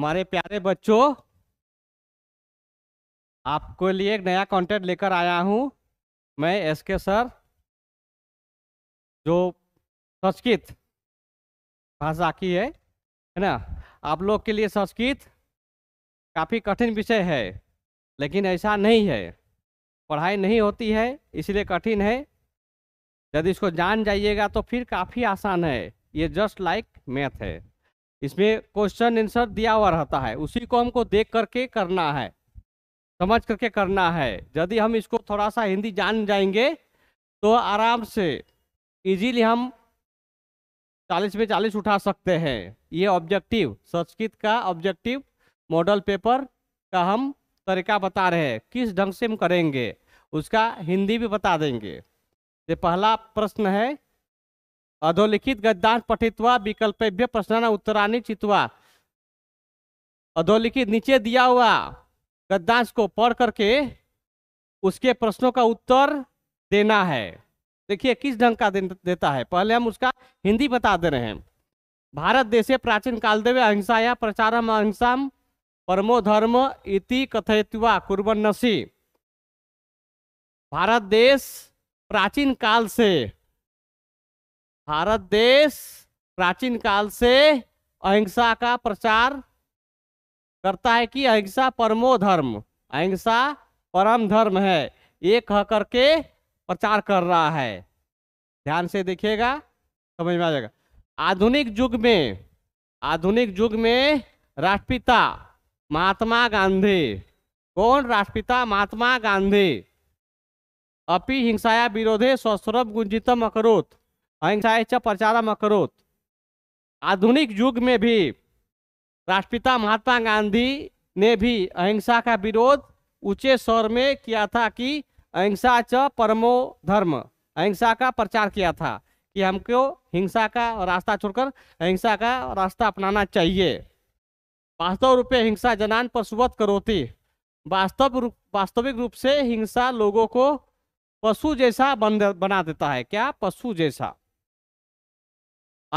हमारे प्यारे बच्चों आपको लिए एक नया कंटेंट लेकर आया हूँ मैं एस के सर जो संस्कृत भाषा की है है ना आप लोग के लिए संस्कृत काफ़ी कठिन विषय है लेकिन ऐसा नहीं है पढ़ाई नहीं होती है इसलिए कठिन है यदि इसको जान जाइएगा तो फिर काफ़ी आसान है ये जस्ट लाइक मैथ है इसमें क्वेश्चन आंसर दिया हुआ रहता है उसी को हमको देख करके करना है समझ करके करना है यदि हम इसको थोड़ा सा हिंदी जान जाएंगे तो आराम से इजीली हम चालीस में चालीस उठा सकते हैं ये ऑब्जेक्टिव संस्कृत का ऑब्जेक्टिव मॉडल पेपर का हम तरीका बता रहे हैं किस ढंग से हम करेंगे उसका हिंदी भी बता देंगे ये पहला प्रश्न है अधोलिखित गद्दांश पठित्वा विकल्पेभ्य प्रश्न उत्तरानी चितवा अधोलिखित नीचे दिया हुआ गद्यांश को पढ़ करके उसके प्रश्नों का उत्तर देना है देखिए किस ढंग का देता है पहले हम उसका हिंदी बता दे रहे हैं भारत देशे प्राचीन अहिंसा अहिंसाया प्रचारम अहिंसा परमो धर्म इति कथयित्वा कुर्बन्नसी भारत देश प्राचीन काल से भारत देश प्राचीन काल से अहिंसा का प्रचार करता है कि अहिंसा परमो धर्म अहिंसा परम धर्म है ये कह करके प्रचार कर रहा है ध्यान से देखिएगा समझ में आ जाएगा आधुनिक युग में आधुनिक युग में राष्ट्रपिता महात्मा गांधी कौन राष्ट्रपिता महात्मा गांधी अपि हिंसाया विरोधे सस्रभ गुंजितम अकरोत अहिंसा प्रचारम अकरोत आधुनिक युग में भी राष्ट्रपिता महात्मा गांधी ने भी अहिंसा का विरोध ऊंचे स्वर में किया था कि अहिंसा च परमो धर्म अहिंसा का प्रचार किया था कि हमको हिंसा का रास्ता छोड़कर अहिंसा का रास्ता अपनाना चाहिए वास्तव रूप हिंसा जनान पशुवत करोती वास्तव रूप वास्तविक रूप से हिंसा लोगों को पशु जैसा बन बना देता है क्या पशु जैसा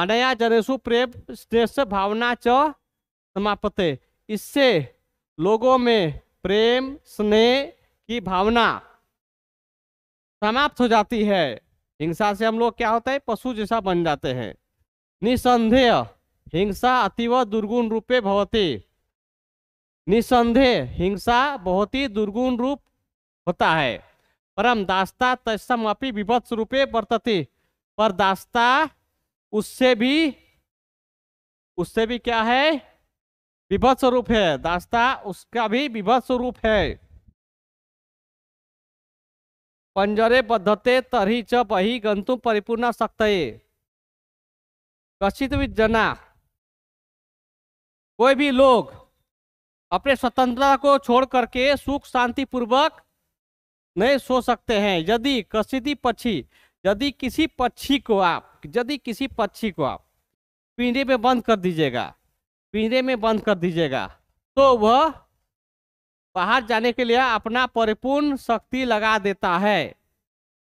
अनया जरेसु प्रेम श्रेष्ठ भावना च समापते इससे लोगों में प्रेम स्नेह की भावना समाप्त हो जाती है हिंसा से हम लोग क्या होते हैं पशु जैसा बन जाते हैं निसंदेह हिंसा अतीव दुर्गुण रूपे भवती निसंदेह हिंसा बहुत ही दुर्गुण रूप होता है परम दास्ता तस्म अपनी विभत्स रूपे बरतती पर दास्ता उससे भी उससे भी क्या है विभत स्वरूप है दास्ता उसका भी विभत स्वरूप है पंजरे बद्धते तरी च बही गंतु परिपूर्ण सकते कचित भी जना कोई भी लोग अपने स्वतंत्रता को छोड़ करके सुख शांति पूर्वक नहीं सो सकते हैं यदि कसिदी पक्षी यदि किसी पक्षी को आप यदि किसी पक्षी को आप पिंजरे में बंद कर दीजिएगा पिंजरे में बंद कर दीजिएगा तो वह बाहर जाने के लिए अपना परिपूर्ण शक्ति लगा देता है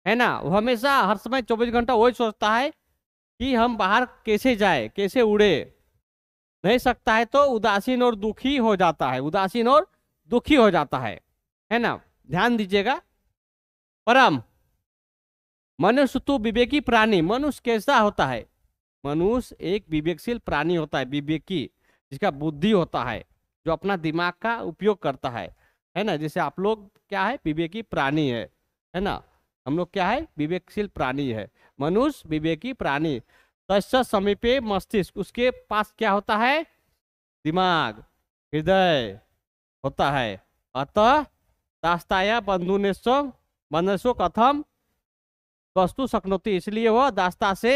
है ना वो हमेशा हर समय चौबीस घंटा वही सोचता है कि हम बाहर कैसे जाए कैसे उड़े नहीं सकता है तो उदासीन और दुखी हो जाता है उदासीन और दुखी हो जाता है है ना ध्यान दीजिएगा परम मनुष्य तो विवेकी प्राणी मनुष्य कैसा होता है मनुष्य एक विवेकशील प्राणी होता है विवेकी जिसका बुद्धि होता है जो अपना दिमाग का उपयोग करता है है ना जैसे आप लोग क्या है विवेकी प्राणी है है ना हम लोग क्या है विवेकशील प्राणी है मनुष्य विवेकी प्राणी तस्य समीपे मस्तिष्क उसके पास क्या होता है दिमाग हृदय होता है अतः दास्ताया बंधु ने सो कथम वस्तु शक्नोती इसलिए वह दास्ता से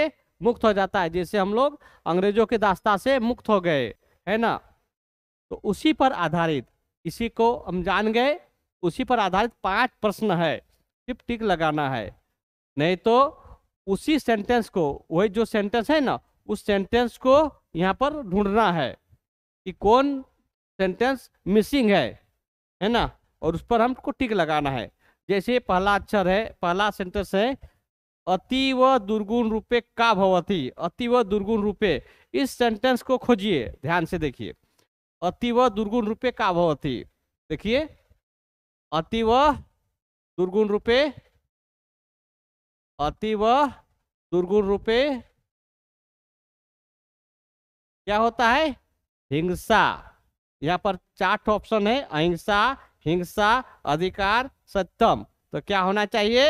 मुक्त हो जाता है जैसे हम लोग अंग्रेजों के दास्ता से मुक्त हो गए है ना तो उसी पर आधारित इसी को हम जान गए उसी पर आधारित पांच प्रश्न है सिर्फ टिक लगाना है नहीं तो उसी सेंटेंस को वही जो सेंटेंस है ना उस सेंटेंस को यहाँ पर ढूंढना है कि कौन सेंटेंस मिसिंग है है ना और उस पर हमको टिक लगाना है जैसे पहला अक्षर है पहला सेंटेंस है अतीव दुर्गुण रूपे का भवती अतीव दुर्गुण रूपे इस सेंटेंस को खोजिए ध्यान से देखिए अतीव दुर्गुण रूपे का भवती देखिए अतीव दुर्गुण रूपे अतीव दुर्गुण रूपे क्या होता है हिंसा यहाँ पर चार ऑप्शन है अहिंसा हिंसा अधिकार सत्यम तो क्या होना चाहिए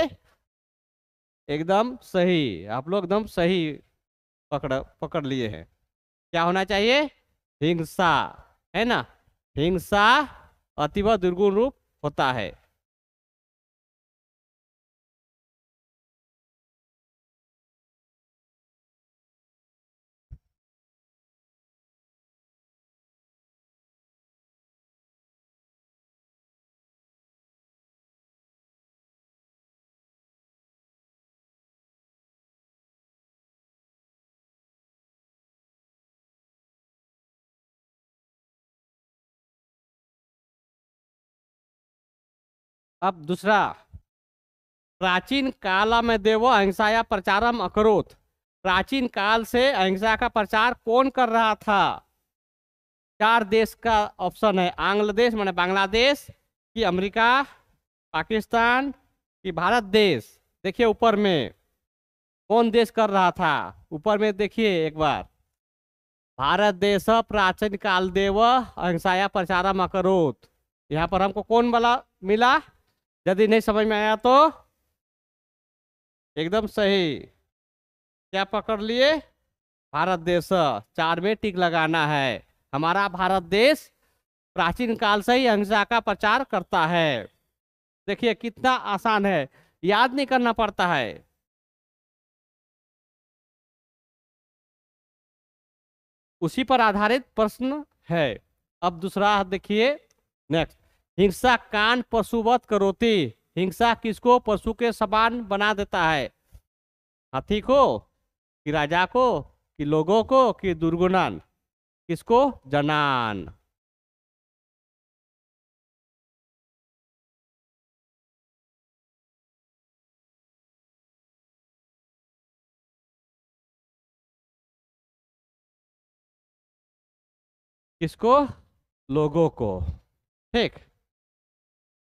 एकदम सही आप लोग एकदम सही पकड़ पकड़ लिए हैं क्या होना चाहिए हिंसा है ना हिंसा अतिव दुर्गुण रूप होता है अब दूसरा प्राचीन काल में देवो अहिंसाया प्रचारम अकरोत प्राचीन काल से अहिंसा का प्रचार कौन कर रहा था चार देश का ऑप्शन है आंग्लादेश देश मैंने बांग्लादेश कि अमेरिका पाकिस्तान कि भारत देश देखिए ऊपर में कौन देश कर रहा था ऊपर में देखिए एक बार भारत देश प्राचीन काल देव अहिंसाया प्रचारम अकरोत यहाँ पर हमको कौन वाला मिला यदि नहीं समझ में आया तो एकदम सही क्या पकड़ लिए भारत देश चार में टिक लगाना है हमारा भारत देश प्राचीन काल से ही अहिंसा का प्रचार करता है देखिए कितना आसान है याद नहीं करना पड़ता है उसी पर आधारित प्रश्न है अब दूसरा देखिए नेक्स्ट हिंसा कान पशुवत करोती हिंसा किसको पशु के समान बना देता है हाथी को कि राजा को कि लोगों को कि दुर्गुणान किसको जनान किसको लोगों को ठीक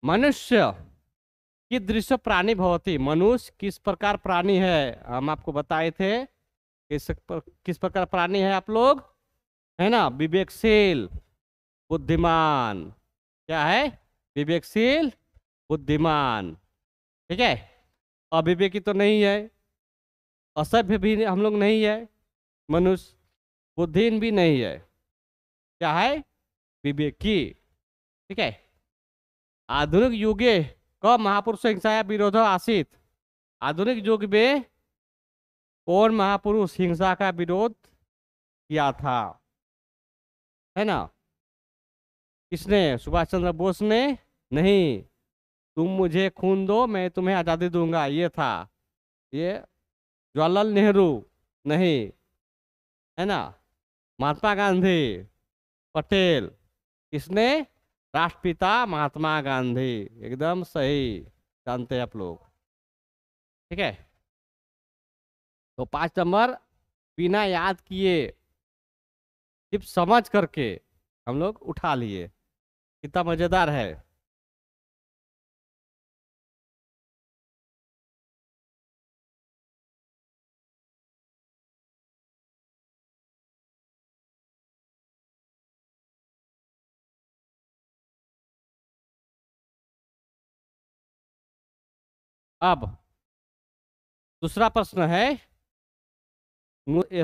मनुष्य की दृश्य प्राणी बहुत ही मनुष्य किस प्रकार प्राणी है हम आपको बताए थे किस पर, किस प्रकार प्राणी है आप लोग है ना विवेकशील बुद्धिमान क्या है विवेकशील बुद्धिमान ठीक है अविवेकी तो नहीं है असभ्य भी हम लोग नहीं है मनुष्य बुद्धिहीन भी नहीं है क्या है विवेकी ठीक है आधुनिक युगे क महापुरुष हिंसा विरोध आसित आधुनिक युग में कौन महापुरुष हिंसा का विरोध किया था है ना किसने सुभाष चंद्र बोस ने नहीं तुम मुझे खून दो मैं तुम्हें आज़ादी दूंगा ये था ये जवाहरलाल नेहरू नहीं है ना महात्मा गांधी पटेल किसने राष्ट्रपिता महात्मा गांधी एकदम सही जानते हैं आप लोग ठीक है तो पांच नंबर बिना याद किए सिर्फ समझ करके हम लोग उठा लिए कितना मजेदार है अब दूसरा प्रश्न है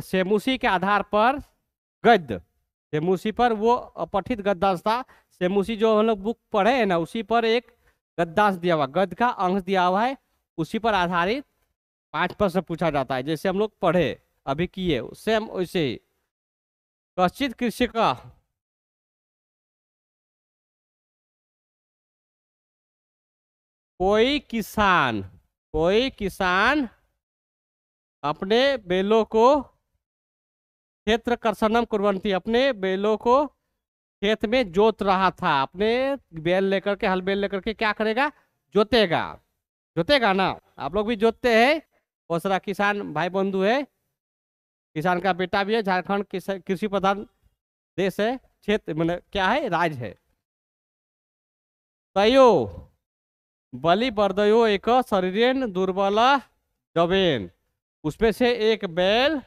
सेमुसी के आधार पर गद्य सेमुसी पर वो अपठित गद्यांश था सेमुसी जो हम लोग बुक पढ़े हैं ना उसी पर एक गद्यांश दिया हुआ गद्य का अंश दिया हुआ है उसी पर आधारित पांच प्रश्न पूछा जाता है जैसे हम लोग पढ़े अभी किए सेम वैसे ही कश्चित कृषि का कोई किसान कोई किसान अपने बेलों को क्षेत्र कर्षणम कुरवंती अपने बेलों को खेत में जोत रहा था अपने बैल लेकर के हल बैल लेकर के क्या करेगा जोतेगा जोतेगा ना आप लोग भी जोतते हैं बहुत सारा किसान भाई बंधु है किसान का बेटा भी है झारखंड कृषि प्रधान देश है क्षेत्र मैंने मतलब क्या है राज्य है तयो बलि बर्दयो एक शरीर दुर्बला डबेन उसमें से एक बैल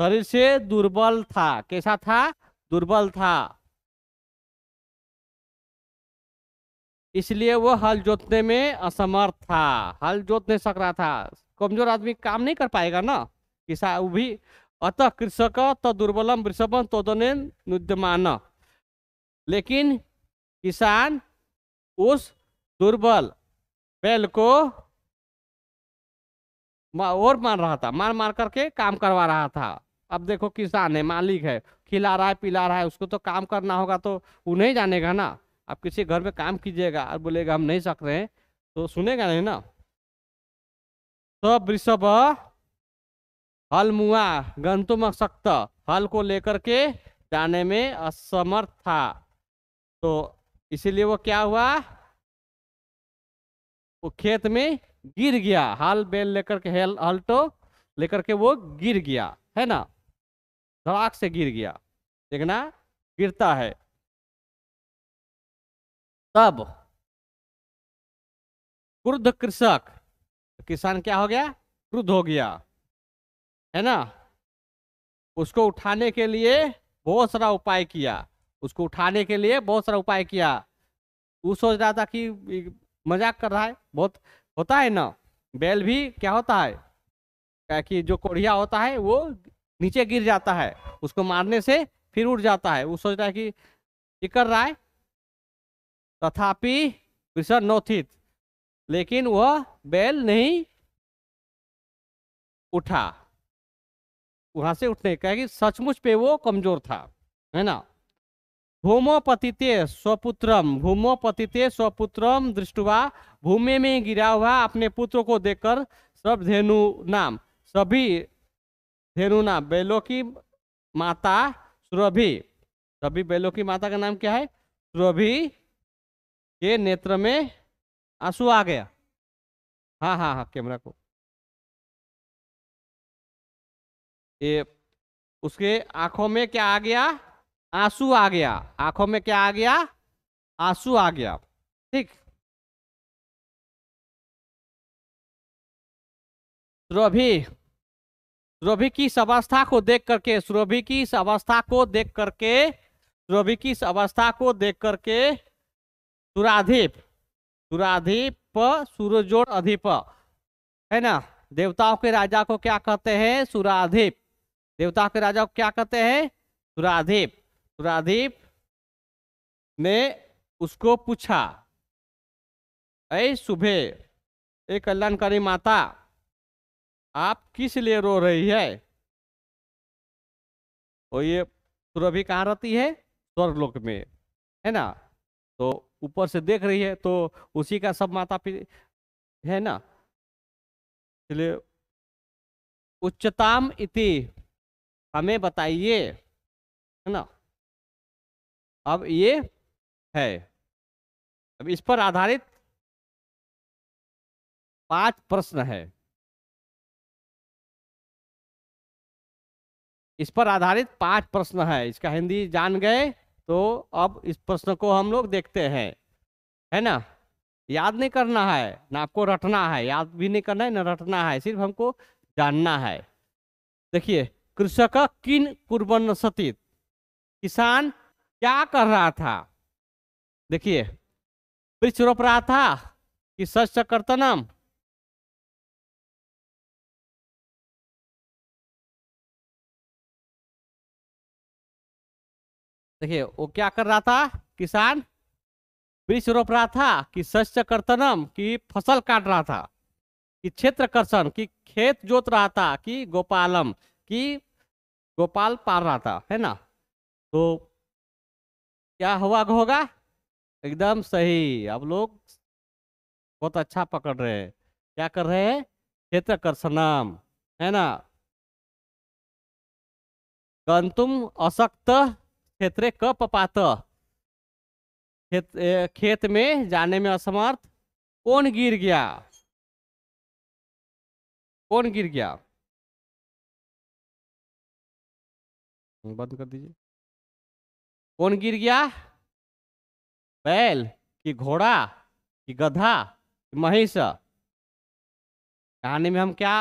शरीर से दुर्बल था कैसा था दुर्बल था इसलिए वो हल जोतने में असमर्थ था हल जोत नहीं सक रहा था कमजोर आदमी काम नहीं कर पाएगा ना किसा वो भी अतः कृषक तो दुर्बलम वृषभम तोदने नुद्यमान लेकिन किसान उस दुर्बल बैल को और मार रहा था मार मार करके काम करवा रहा था अब देखो किसान है मालिक है खिला रहा है पिला रहा है उसको तो काम करना होगा तो वो नहीं जानेगा ना आप किसी घर में काम कीजिएगा और बोलेगा हम नहीं सक रहे हैं तो सुनेगा नहीं ना तो वृषभ हल मुआ गंतुम सक्त हल को लेकर के जाने में असमर्थ था तो इसीलिए वो क्या हुआ वो खेत में गिर गया हाल बेल लेकर के हेल हल्टो लेकर के वो गिर गया है ना धड़ाक से गिर गया देखना गिरता है तब क्रुद्ध कृषक किसान क्या हो गया क्रुद्ध हो गया है ना उसको उठाने के लिए बहुत सारा उपाय किया उसको उठाने के लिए बहुत सारा उपाय किया वो सोच रहा था कि मजाक कर रहा है बहुत होता है ना बैल भी क्या होता है क्या कि जो कोढ़िया होता है वो नीचे गिर जाता है उसको मारने से फिर उठ जाता है वो सोचता है कि ये कर रहा है तथापि विसर नोथित लेकिन वह बैल नहीं उठा वहां से उठने क्या कि सचमुच पे वो कमजोर था है ना भूमोपतिते स्वपुत्रम भूमोपतिते स्वपुत्रम दृष्टवा भूमि में गिरा हुआ अपने पुत्र को देखकर सब धेनु नाम सभी धेनु नाम बैलों की माता सुरभि सभी बैलों की माता का नाम क्या है सुरभि के नेत्र में आंसू आ गया हाँ हाँ हाँ कैमरा को ये उसके आंखों में क्या आ गया आंसू आ गया आंखों में क्या आ गया आंसू आ गया ठीक सुरभि सुरभि की इस अवस्था को देख करके सुरभि की इस अवस्था को देख करके सुरभि की इस अवस्था को देख करके सुराधिप सुराधिप सूर्योड़ अधिप है ना देवताओं के राजा को क्या कहते हैं सुराधिप देवताओं के राजा को क्या कहते हैं सुराधिप प्रदीप ने उसको पूछा ऐ सुबह ए कल्याणकारी माता आप किस लिए रो रही है और ये सुरभि कहाँ रहती है स्वर्गलोक में है ना तो ऊपर से देख रही है तो उसी का सब माता पिता है ना इसलिए उच्चतम इति हमें बताइए है ना अब ये है अब इस पर आधारित पांच प्रश्न है इस पर आधारित पांच प्रश्न है इसका हिंदी जान गए तो अब इस प्रश्न को हम लोग देखते हैं है ना याद नहीं करना है ना आपको रटना है याद भी नहीं करना है ना रटना है सिर्फ हमको जानना है देखिए कृषक किन कुर्बन सतीत किसान क्या कर रहा था देखिए वृक्ष रोप रहा था कि सच चक्रतनम देखिए वो क्या कर रहा था किसान वृक्ष रोप रहा था कि सस्य कर्तनम की फसल काट रहा था कि क्षेत्र कर्षण की खेत जोत रहा था कि गोपालम की गोपाल पाल रहा था है ना तो क्या हुआ होगा एकदम सही आप लोग बहुत अच्छा पकड़ रहे हैं क्या कर रहे हैं क्षेत्र सनाम है ना गंतुम अशक्त क्षेत्र कप पात खेत, खेत में जाने में असमर्थ कौन गिर गया कौन गिर गया बंद कर दीजिए कौन गिर गया बैल कि घोड़ा कि गधा कि महिष कहानी में हम क्या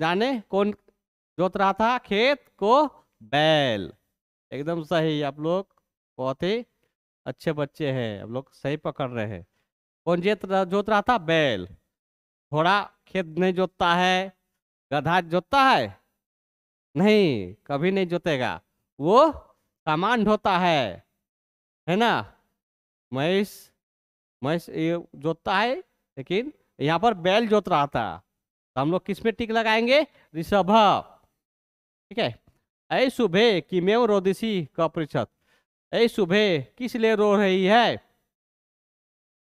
जाने कौन जोत रहा था खेत को बैल एकदम सही आप लोग बहुत ही अच्छे बच्चे हैं आप लोग सही पकड़ रहे हैं कौन जेत जोत रहा था बैल घोड़ा खेत नहीं जोतता है गधा जोतता है नहीं कभी नहीं जोतेगा वो कमांड होता है है ना महेश महेश ये जोतता है लेकिन यहाँ पर बैल जोत रहा था तो हम लोग किस में टिक लगाएंगे ऋषभ ठीक है ऐ सुबह कि मैं रोदिसी का प्रतिशत ऐ सुबह किस लिए रो रही है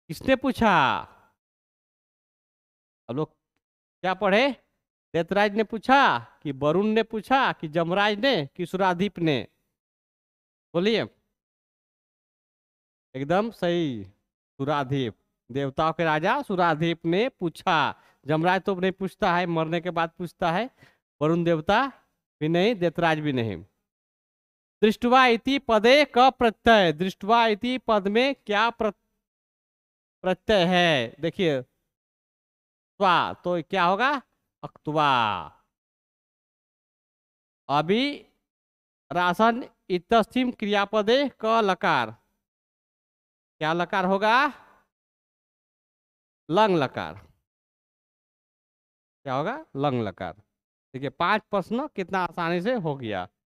किसने पूछा हम लोग क्या पढ़े देतराज ने पूछा कि वरुण ने पूछा कि जमराज ने कि सुराधीप ने बोलिए एकदम सही सुराधीप देवताओं के राजा सुराधीप ने पूछा जमराज तो नहीं पूछता है मरने के बाद पूछता है वरुण देवता भी नहीं देतराज भी नहीं दृष्टवा इति पदे क प्रत्यय दृष्टवा इति पद में क्या प्रत्यय है देखिए स्वा तो क्या होगा अक्तवा अभी राशन इतस्थिम क्रियापदे क लकार क्या लकार होगा लंग लकार क्या होगा लंग लकार देखिए पांच प्रश्न कितना आसानी से हो गया